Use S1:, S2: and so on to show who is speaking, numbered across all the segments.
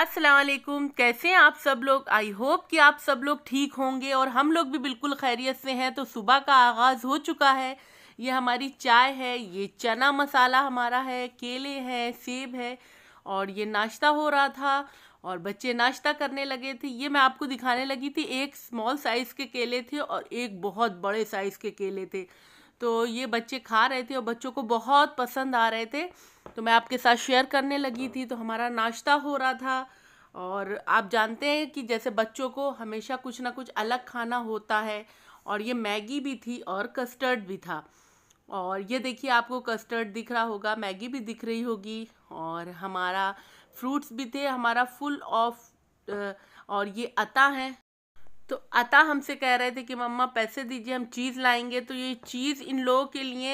S1: असलकुम कैसे हैं आप सब लोग आई होप कि आप सब लोग ठीक होंगे और हम लोग भी बिल्कुल खैरियत से हैं तो सुबह का आगाज़ हो चुका है ये हमारी चाय है ये चना मसाला हमारा है केले हैं सेब है और ये नाश्ता हो रहा था और बच्चे नाश्ता करने लगे थे ये मैं आपको दिखाने लगी थी एक स्मॉल साइज़ के केले थे और एक बहुत बड़े साइज़ के केले थे तो ये बच्चे खा रहे थे और बच्चों को बहुत पसंद आ रहे थे तो मैं आपके साथ शेयर करने लगी थी तो हमारा नाश्ता हो रहा था और आप जानते हैं कि जैसे बच्चों को हमेशा कुछ ना कुछ अलग खाना होता है और ये मैगी भी थी और कस्टर्ड भी था और ये देखिए आपको कस्टर्ड दिख रहा होगा मैगी भी दिख रही होगी और हमारा फ्रूट्स भी थे हमारा फुल ऑफ और ये अता है तो अता हमसे कह रहे थे कि मम्मा पैसे दीजिए हम चीज़ लाएंगे तो ये चीज़ इन लोगों के लिए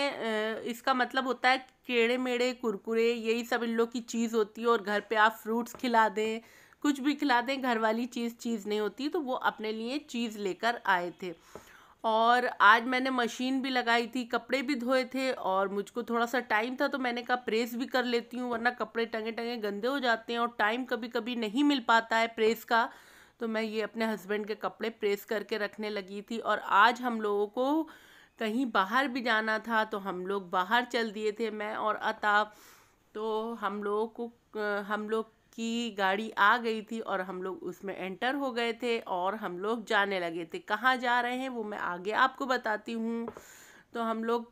S1: इसका मतलब होता है केड़े मेड़े कुरकुरे यही सब इन लोग की चीज़ होती है और घर पे आप फ्रूट्स खिला दें कुछ भी खिला दें घर वाली चीज़ चीज़ नहीं होती तो वो अपने लिए चीज़ लेकर आए थे और आज मैंने मशीन भी लगाई थी कपड़े भी धोए थे और मुझको थोड़ा सा टाइम था तो मैंने कहा प्रेस भी कर लेती हूँ वरना कपड़े टंगे टंगे गंदे हो जाते हैं और टाइम कभी कभी नहीं मिल पाता है प्रेस का तो मैं ये अपने हस्बैंड के कपड़े प्रेस करके रखने लगी थी और आज हम लोगों को कहीं बाहर भी जाना था तो हम लोग बाहर चल दिए थे मैं और अताब तो हम लोगों को हम लोग की गाड़ी आ गई थी और हम लोग उसमें एंटर हो गए थे और हम लोग जाने लगे थे कहाँ जा रहे हैं वो मैं आगे आपको बताती हूँ तो हम लोग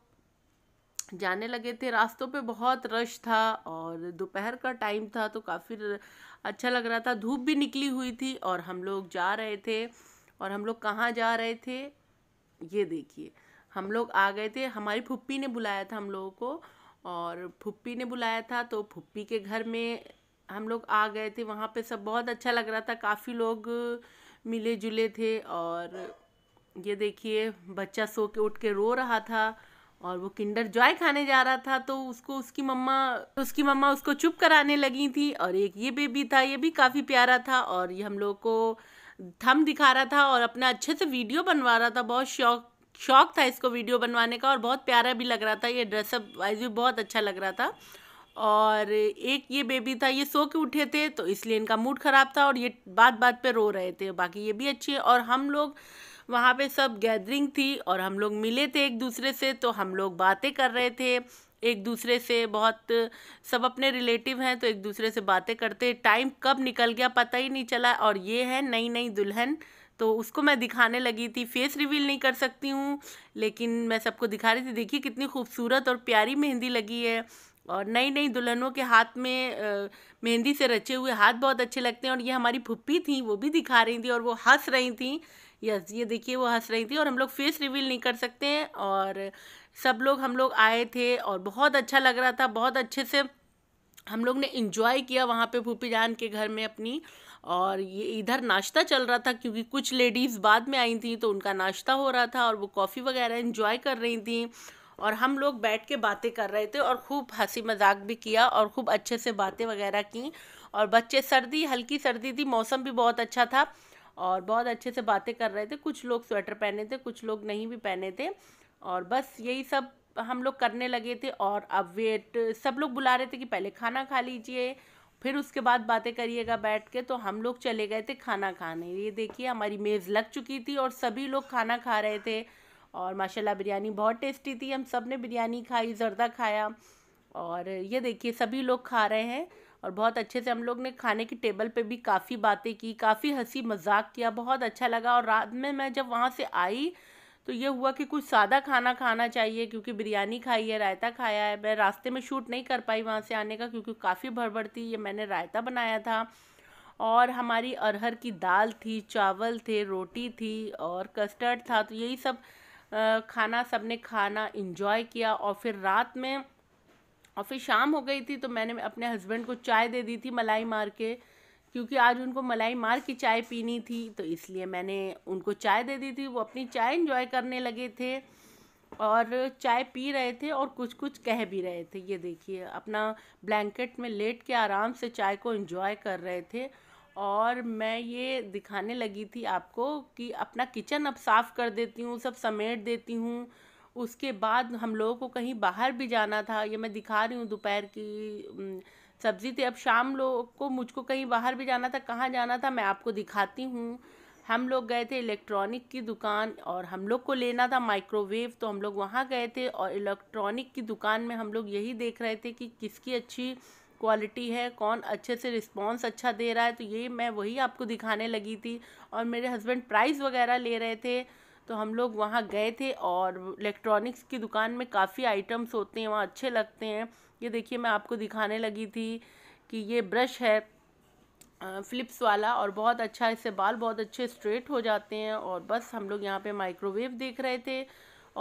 S1: जाने लगे थे रास्तों पे बहुत रश था और दोपहर का टाइम था तो काफ़ी अच्छा लग रहा था धूप भी निकली हुई थी और हम लोग जा रहे थे और हम लोग कहाँ जा रहे थे ये देखिए हम लोग आ गए थे हमारी फुप्पी ने बुलाया था हम लोगों को और फुप्पी ने बुलाया था तो फुप्पी के घर में हम लोग आ गए थे वहाँ पे सब बहुत अच्छा लग रहा था काफ़ी लोग मिले जुले थे और ये देखिए बच्चा सो के उठ के रो रहा था और वो किंडर जॉय खाने जा रहा था तो उसको उसकी मम्मा उसकी मम्मा उसको चुप कराने लगी थी और एक ये बेबी था ये भी काफ़ी प्यारा था और ये हम लोग को थम दिखा रहा था और अपना अच्छे से वीडियो बनवा रहा था बहुत शौक शौक था इसको वीडियो बनवाने का और बहुत प्यारा भी लग रहा था ये ड्रेसअप वाइज भी बहुत अच्छा लग रहा था और एक ये बेबी था ये सो के उठे थे तो इसलिए इनका मूड ख़राब था और ये बात बात पे रो रहे थे बाकी ये भी अच्छी है और हम लोग वहाँ पे सब गैदरिंग थी और हम लोग मिले थे एक दूसरे से तो हम लोग बातें कर रहे थे एक दूसरे से बहुत सब अपने रिलेटिव हैं तो एक दूसरे से बातें करते टाइम कब निकल गया पता ही नहीं चला और ये है नई नई दुल्हन तो उसको मैं दिखाने लगी थी फेस रिवील नहीं कर सकती हूँ लेकिन मैं सबको दिखा रही थी देखिए कितनी खूबसूरत और प्यारी मेहंदी लगी है और नई नई दुल्हनों के हाथ में मेहंदी से रचे हुए हाथ बहुत अच्छे लगते हैं और ये हमारी फुप्पी थी वो भी दिखा रही थी और वो हंस रही थी यस ये देखिए वो हंस रही थी और हम लोग फेस रिवील नहीं कर सकते हैं और सब लोग हम लोग आए थे और बहुत अच्छा लग रहा था बहुत अच्छे से हम लोग ने इन्जॉय किया वहाँ पे फूफी जान के घर में अपनी और ये इधर नाश्ता चल रहा था क्योंकि कुछ लेडीज़ बाद में आई थी तो उनका नाश्ता हो रहा था और वो कॉफ़ी वगैरह इन्जॉय कर रही थी और हम लोग बैठ के बातें कर रहे थे और खूब हंसी मजाक भी किया और खूब अच्छे से बातें वगैरह की और बच्चे सर्दी हल्की सर्दी थी मौसम भी बहुत अच्छा था और बहुत अच्छे से बातें कर रहे थे कुछ लोग स्वेटर पहने थे कुछ लोग नहीं भी पहने थे और बस यही सब हम लोग करने लगे थे और अब वेट सब लोग बुला रहे थे कि पहले खाना खा लीजिए फिर उसके बाद बातें करिएगा बैठ के तो हम लोग चले गए थे खाना खाने ये देखिए हमारी मेज़ लग चुकी थी और सभी लोग खाना खा रहे थे और माशाल्लाह बिरयानी बहुत टेस्टी थी हम सब ने बिरयानी खाई जर्दा खाया और ये देखिए सभी लोग खा रहे हैं और बहुत अच्छे से हम लोग ने खाने की टेबल पे भी काफ़ी बातें की काफ़ी हंसी मजाक किया बहुत अच्छा लगा और रात में मैं जब वहाँ से आई तो ये हुआ कि कुछ सादा खाना खाना चाहिए क्योंकि बिरयानी खाई है रायता खाया है मैं रास्ते में शूट नहीं कर पाई वहाँ से आने का क्योंकि काफ़ी भड़बड़ थी ये मैंने रायता बनाया था और हमारी अरहर की दाल थी चावल थे रोटी थी और कस्टर्ड था तो यही सब खाना सबने खाना इंजॉय किया और फिर रात में और फिर शाम हो गई थी तो मैंने अपने हस्बैंड को चाय दे दी थी मलाई मार के क्योंकि आज उनको मलाई मार की चाय पीनी थी तो इसलिए मैंने उनको चाय दे दी थी वो अपनी चाय इन्जॉय करने लगे थे और चाय पी रहे थे और कुछ कुछ कह भी रहे थे ये देखिए अपना ब्लैंकेट में लेट के आराम से चाय को इन्जॉय कर रहे थे और मैं ये दिखाने लगी थी आपको कि अपना किचन अब साफ़ कर देती हूँ सब समेट देती हूँ उसके बाद हम लोगों को कहीं बाहर भी जाना था ये मैं दिखा रही हूँ दोपहर की सब्ज़ी थी अब शाम लोग को मुझको कहीं बाहर भी जाना था कहाँ जाना था मैं आपको दिखाती हूँ हम लोग गए थे इलेक्ट्रॉनिक की दुकान और हम लोग को लेना था माइक्रोवेव तो हम लोग वहाँ गए थे और इलेक्ट्रॉनिक की दुकान में हम लोग यही देख रहे थे कि किसकी अच्छी क्वालिटी है कौन अच्छे से रिस्पॉन्स अच्छा दे रहा है तो ये मैं वही आपको दिखाने लगी थी और मेरे हस्बैंड प्राइस वगैरह ले रहे थे तो हम लोग वहाँ गए थे और इलेक्ट्रॉनिक्स की दुकान में काफ़ी आइटम्स होते हैं वहाँ अच्छे लगते हैं ये देखिए मैं आपको दिखाने लगी थी कि ये ब्रश है फ़्लिप्स वाला और बहुत अच्छा इससे बाल बहुत अच्छे स्ट्रेट हो जाते हैं और बस हम लोग यहाँ पे माइक्रोवेव देख रहे थे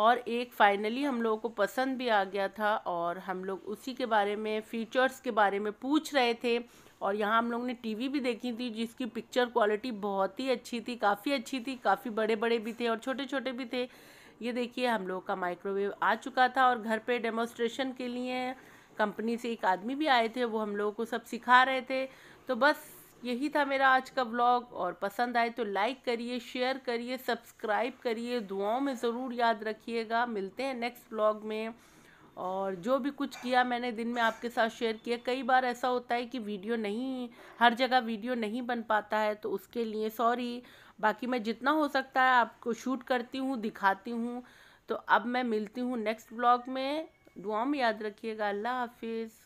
S1: और एक फ़ाइनली हम लोगों को पसंद भी आ गया था और हम लोग उसी के बारे में फ़ीचर्स के बारे में पूछ रहे थे और यहाँ हम लोग ने टीवी भी देखी थी जिसकी पिक्चर क्वालिटी बहुत ही अच्छी थी काफ़ी अच्छी थी काफ़ी बड़े बड़े भी थे और छोटे छोटे भी थे ये देखिए हम लोग का माइक्रोवेव आ चुका था और घर पे डेमोस्ट्रेशन के लिए कंपनी से एक आदमी भी आए थे वो हम लोगों को सब सिखा रहे थे तो बस यही था मेरा आज का ब्लॉग और पसंद आए तो लाइक करिए शेयर करिए सब्सक्राइब करिए दुआओं में ज़रूर याद रखिएगा मिलते हैं नेक्स्ट ब्लॉग में और जो भी कुछ किया मैंने दिन में आपके साथ शेयर किया कई बार ऐसा होता है कि वीडियो नहीं हर जगह वीडियो नहीं बन पाता है तो उसके लिए सॉरी बाकी मैं जितना हो सकता है आपको शूट करती हूँ दिखाती हूँ तो अब मैं मिलती हूँ नेक्स्ट ब्लॉग में दुआ में याद रखिएगा अल्लाह हाफिज़